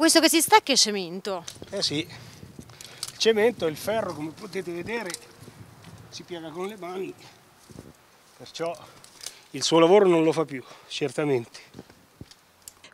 Questo che si stacca è cemento. Eh sì, il cemento e il ferro come potete vedere si piega con le mani, perciò il suo lavoro non lo fa più, certamente.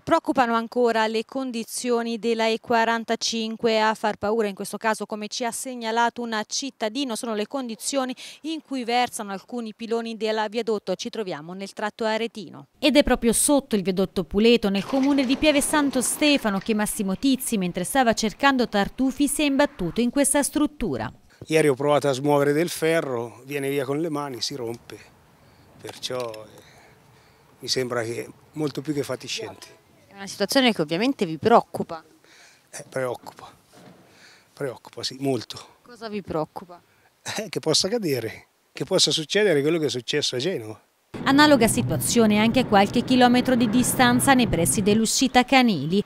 Preoccupano ancora le condizioni della E45 a far paura, in questo caso come ci ha segnalato una cittadino, sono le condizioni in cui versano alcuni piloni del viadotto, ci troviamo nel tratto aretino. Ed è proprio sotto il viadotto Puleto, nel comune di Pieve Santo Stefano, che Massimo Tizzi, mentre stava cercando tartufi, si è imbattuto in questa struttura. Ieri ho provato a smuovere del ferro, viene via con le mani, si rompe, perciò eh, mi sembra che molto più che fatiscente. È una situazione che ovviamente vi preoccupa. Eh, preoccupa, preoccupa sì, molto. Cosa vi preoccupa? Eh, che possa accadere, che possa succedere quello che è successo a Genova. Analoga situazione anche a qualche chilometro di distanza nei pressi dell'uscita Canili,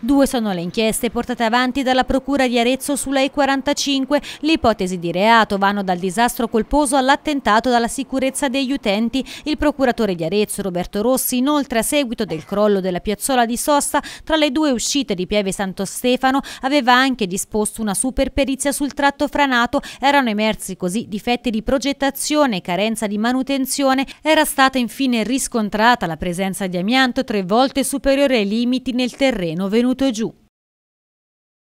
Due sono le inchieste portate avanti dalla Procura di Arezzo sulla E45. Le ipotesi di reato vanno dal disastro colposo all'attentato dalla sicurezza degli utenti. Il procuratore di Arezzo, Roberto Rossi, inoltre a seguito del crollo della piazzola di Sosta, tra le due uscite di Pieve Santo Stefano, aveva anche disposto una superperizia sul tratto franato. Erano emersi così difetti di progettazione e carenza di manutenzione. Era stata infine riscontrata la presenza di amianto tre volte superiore ai limiti nel terreno venuto Mutăgiu.